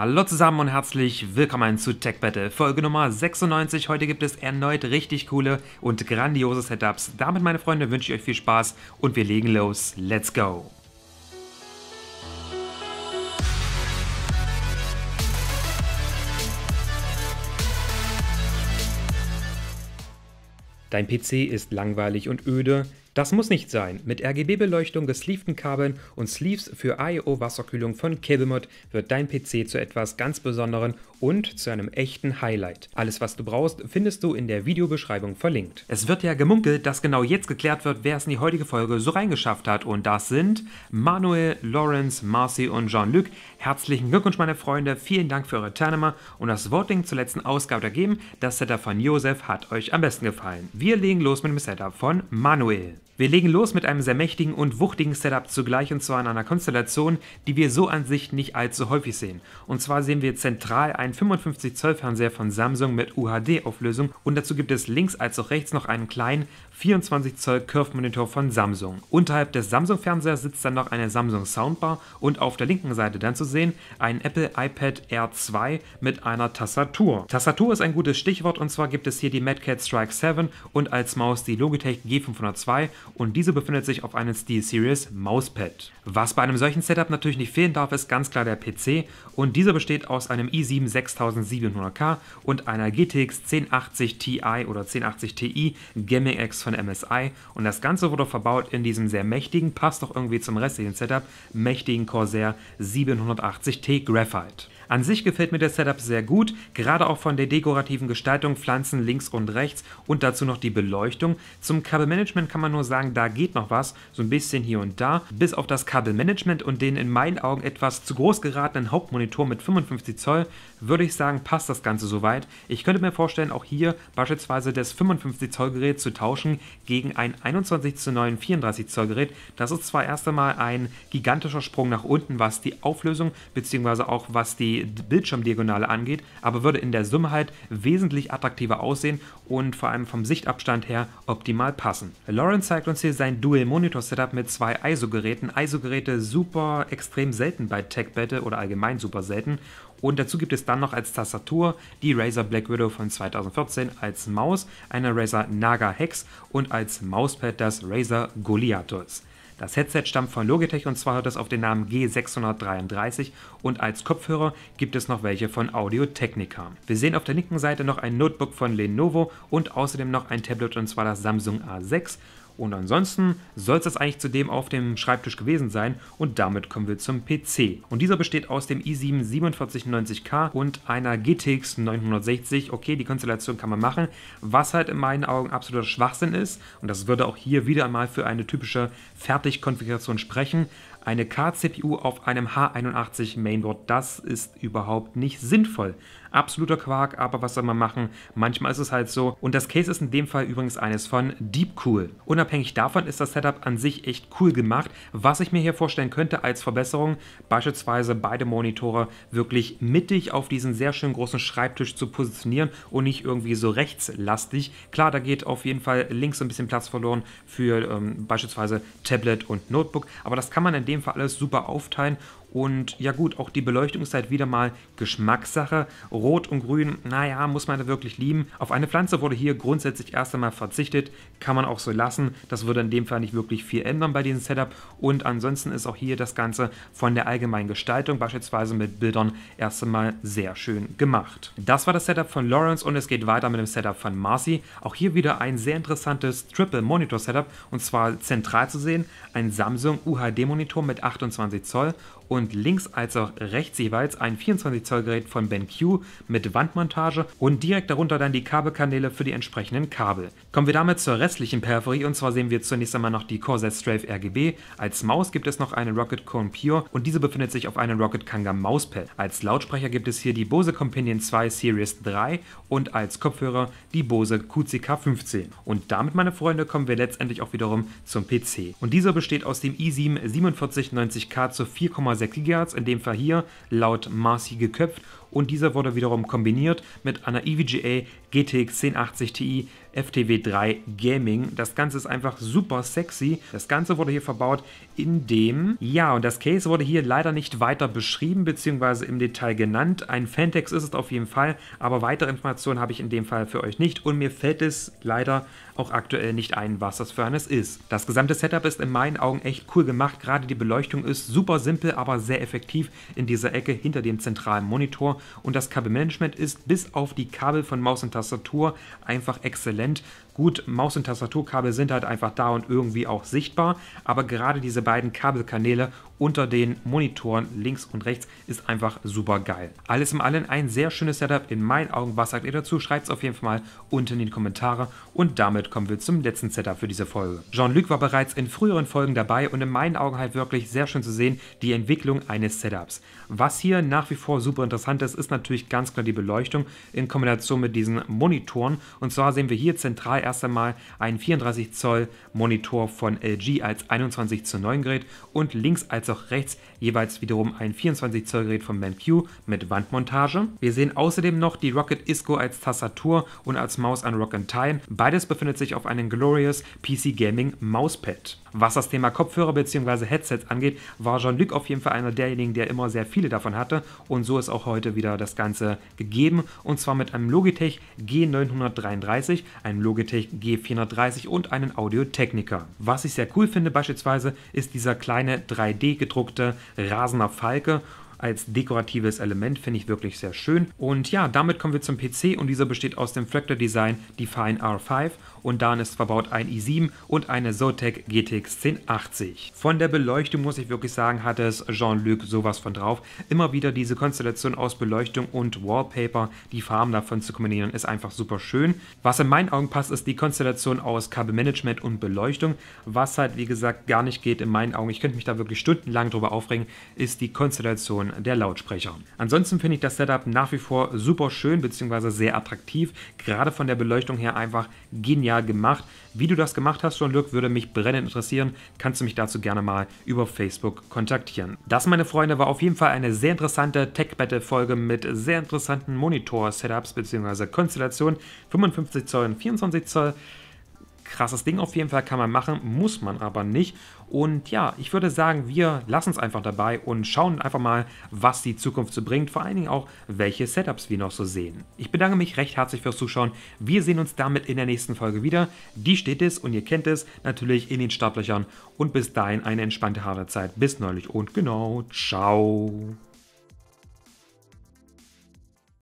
Hallo zusammen und herzlich willkommen zu Tech Battle, Folge Nummer 96. Heute gibt es erneut richtig coole und grandiose Setups. Damit, meine Freunde, wünsche ich euch viel Spaß und wir legen los. Let's go! Dein PC ist langweilig und öde, das muss nicht sein. Mit RGB-Beleuchtung, gesleeften Kabeln und Sleeves für AEO-Wasserkühlung von Cablemod wird dein PC zu etwas ganz Besonderem und zu einem echten Highlight. Alles, was du brauchst, findest du in der Videobeschreibung verlinkt. Es wird ja gemunkelt, dass genau jetzt geklärt wird, wer es in die heutige Folge so reingeschafft hat. Und das sind Manuel, Lawrence, Marcy und Jean-Luc. Herzlichen Glückwunsch, meine Freunde. Vielen Dank für eure Teilnahme und das Voting zur letzten Ausgabe ergeben. Das Setup von Josef hat euch am besten gefallen. Wir legen los mit dem Setup von Manuel. Wir legen los mit einem sehr mächtigen und wuchtigen Setup zugleich und zwar in einer Konstellation, die wir so an sich nicht allzu häufig sehen. Und zwar sehen wir zentral einen 55 Zoll Fernseher von Samsung mit UHD-Auflösung und dazu gibt es links als auch rechts noch einen kleinen 24 Zoll Curve Monitor von Samsung. Unterhalb des Samsung Fernsehers sitzt dann noch eine Samsung Soundbar und auf der linken Seite dann zu sehen ein Apple iPad Air 2 mit einer Tastatur. Tastatur ist ein gutes Stichwort und zwar gibt es hier die Madcat Strike 7 und als Maus die Logitech G502 und diese befindet sich auf einem SteelSeries Mousepad. Was bei einem solchen Setup natürlich nicht fehlen darf, ist ganz klar der PC und dieser besteht aus einem i7 6700K und einer GTX 1080 Ti oder 1080 Ti Gaming X von MSI und das Ganze wurde verbaut in diesem sehr mächtigen, passt doch irgendwie zum restlichen Setup, mächtigen Corsair 780T Graphite. An sich gefällt mir das Setup sehr gut, gerade auch von der dekorativen Gestaltung, Pflanzen links und rechts und dazu noch die Beleuchtung. Zum Kabelmanagement kann man nur sagen, da geht noch was, so ein bisschen hier und da. Bis auf das Kabelmanagement und den in meinen Augen etwas zu groß geratenen Hauptmonitor mit 55 Zoll, würde ich sagen, passt das Ganze soweit. Ich könnte mir vorstellen, auch hier beispielsweise das 55 Zoll Gerät zu tauschen gegen ein 21 zu 9 34 Zoll Gerät. Das ist zwar erst einmal ein gigantischer Sprung nach unten, was die Auflösung bzw. auch was die Bildschirmdiagonale angeht, aber würde in der Summe halt wesentlich attraktiver aussehen und vor allem vom Sichtabstand her optimal passen. Lawrence zeigt uns hier sein Dual-Monitor-Setup mit zwei ISO-Geräten. ISO-Geräte super extrem selten bei Tech-Battle oder allgemein super selten und dazu gibt es dann noch als Tastatur die Razer Black Widow von 2014 als Maus, eine Razer Naga Hex und als Mauspad das Razer Goliath das Headset stammt von Logitech und zwar hört es auf den Namen G633 und als Kopfhörer gibt es noch welche von Audio Technica. Wir sehen auf der linken Seite noch ein Notebook von Lenovo und außerdem noch ein Tablet und zwar das Samsung A6 und ansonsten soll es das eigentlich zudem auf dem Schreibtisch gewesen sein und damit kommen wir zum PC. Und dieser besteht aus dem i7 4790K und einer GTX 960. Okay, die Konstellation kann man machen, was halt in meinen Augen absoluter Schwachsinn ist und das würde auch hier wieder einmal für eine typische Fertigkonfiguration sprechen. Eine K-CPU auf einem H81 Mainboard, das ist überhaupt nicht sinnvoll absoluter Quark, aber was soll man machen? Manchmal ist es halt so. Und das Case ist in dem Fall übrigens eines von Deep Cool. Unabhängig davon ist das Setup an sich echt cool gemacht. Was ich mir hier vorstellen könnte als Verbesserung, beispielsweise beide Monitore wirklich mittig auf diesen sehr schönen großen Schreibtisch zu positionieren und nicht irgendwie so rechtslastig. Klar, da geht auf jeden Fall links ein bisschen Platz verloren für ähm, beispielsweise Tablet und Notebook, aber das kann man in dem Fall alles super aufteilen und ja gut, auch die Beleuchtung ist halt wieder mal Geschmackssache. Rot und Grün, naja, muss man da wirklich lieben. Auf eine Pflanze wurde hier grundsätzlich erst einmal verzichtet. Kann man auch so lassen. Das würde in dem Fall nicht wirklich viel ändern bei diesem Setup. Und ansonsten ist auch hier das Ganze von der allgemeinen Gestaltung, beispielsweise mit Bildern, erst einmal sehr schön gemacht. Das war das Setup von Lawrence und es geht weiter mit dem Setup von Marcy. Auch hier wieder ein sehr interessantes Triple Monitor Setup und zwar zentral zu sehen ein Samsung UHD Monitor mit 28 Zoll und und links als auch rechts jeweils ein 24 Zoll Gerät von BenQ mit Wandmontage und direkt darunter dann die Kabelkanäle für die entsprechenden Kabel. Kommen wir damit zur restlichen Peripherie und zwar sehen wir zunächst einmal noch die Corsair Strafe RGB. Als Maus gibt es noch eine Rocket Cone Pure und diese befindet sich auf einem Rocket Kanga Mauspad. Als Lautsprecher gibt es hier die Bose Companion 2 Series 3 und als Kopfhörer die Bose QCK 15. Und damit, meine Freunde, kommen wir letztendlich auch wiederum zum PC. Und dieser besteht aus dem i7 4790K zu 4,6 1,6 GHz, in dem Fall hier laut Marcy geköpft und dieser wurde wiederum kombiniert mit einer EVGA GTX 1080 Ti FTW3 Gaming. Das Ganze ist einfach super sexy. Das Ganze wurde hier verbaut in dem... Ja, und das Case wurde hier leider nicht weiter beschrieben bzw. im Detail genannt. Ein Fantex ist es auf jeden Fall, aber weitere Informationen habe ich in dem Fall für euch nicht und mir fällt es leider auch aktuell nicht ein, was das für eines ist. Das gesamte Setup ist in meinen Augen echt cool gemacht. Gerade die Beleuchtung ist super simpel, aber sehr effektiv in dieser Ecke hinter dem zentralen Monitor und das Kabelmanagement ist bis auf die Kabel von Maus und Tastatur einfach exzellent. Gut, Maus- und Tastaturkabel sind halt einfach da und irgendwie auch sichtbar, aber gerade diese beiden Kabelkanäle unter den Monitoren links und rechts ist einfach super geil. Alles im Allen ein sehr schönes Setup in meinen Augen. Was sagt ihr dazu? Schreibt es auf jeden Fall mal unten in die Kommentare und damit kommen wir zum letzten Setup für diese Folge. Jean-Luc war bereits in früheren Folgen dabei und in meinen Augen halt wirklich sehr schön zu sehen, die Entwicklung eines Setups. Was hier nach wie vor super interessant ist, ist natürlich ganz klar die Beleuchtung in Kombination mit diesen Monitoren und zwar sehen wir hier zentral erst einmal einen 34 Zoll Monitor von LG als 21 zu 9 Gerät und links als auch rechts jeweils wiederum ein 24 Zoll Gerät von BenQ mit Wandmontage. Wir sehen außerdem noch die Rocket Isco als Tastatur und als Maus an Rock and Time. Beides befindet sich auf einem Glorious PC Gaming Mauspad. Was das Thema Kopfhörer bzw. Headsets angeht, war Jean-Luc auf jeden Fall einer derjenigen, der immer sehr viele davon hatte und so ist auch heute wieder das Ganze gegeben und zwar mit einem Logitech G933, einem Logitech g 430 und einen Audio-Technica. Was ich sehr cool finde beispielsweise, ist dieser kleine 3D-gedruckte Rasener Falke als dekoratives Element finde ich wirklich sehr schön. Und ja, damit kommen wir zum PC und dieser besteht aus dem Fractal Design Define R5 und darin ist verbaut ein i7 und eine Zotac GTX 1080. Von der Beleuchtung muss ich wirklich sagen, hatte es Jean-Luc sowas von drauf. Immer wieder diese Konstellation aus Beleuchtung und Wallpaper, die Farben davon zu kombinieren, ist einfach super schön. Was in meinen Augen passt, ist die Konstellation aus Kabelmanagement und Beleuchtung. Was halt, wie gesagt, gar nicht geht in meinen Augen, ich könnte mich da wirklich stundenlang drüber aufregen, ist die Konstellation der Lautsprecher. Ansonsten finde ich das Setup nach wie vor super schön bzw. sehr attraktiv. Gerade von der Beleuchtung her einfach genial Jahr gemacht. Wie du das gemacht hast, Jean-Luc, würde mich brennend interessieren. Kannst du mich dazu gerne mal über Facebook kontaktieren. Das, meine Freunde, war auf jeden Fall eine sehr interessante Tech-Battle-Folge mit sehr interessanten Monitor-Setups bzw. Konstellationen. 55 Zoll und 24 Zoll krasses Ding auf jeden Fall, kann man machen, muss man aber nicht. Und ja, ich würde sagen, wir lassen es einfach dabei und schauen einfach mal, was die Zukunft so bringt, vor allen Dingen auch, welche Setups wir noch so sehen. Ich bedanke mich recht herzlich fürs Zuschauen. Wir sehen uns damit in der nächsten Folge wieder. Die steht es und ihr kennt es natürlich in den Startlöchern. Und bis dahin eine entspannte harte Zeit. Bis neulich und genau, ciao.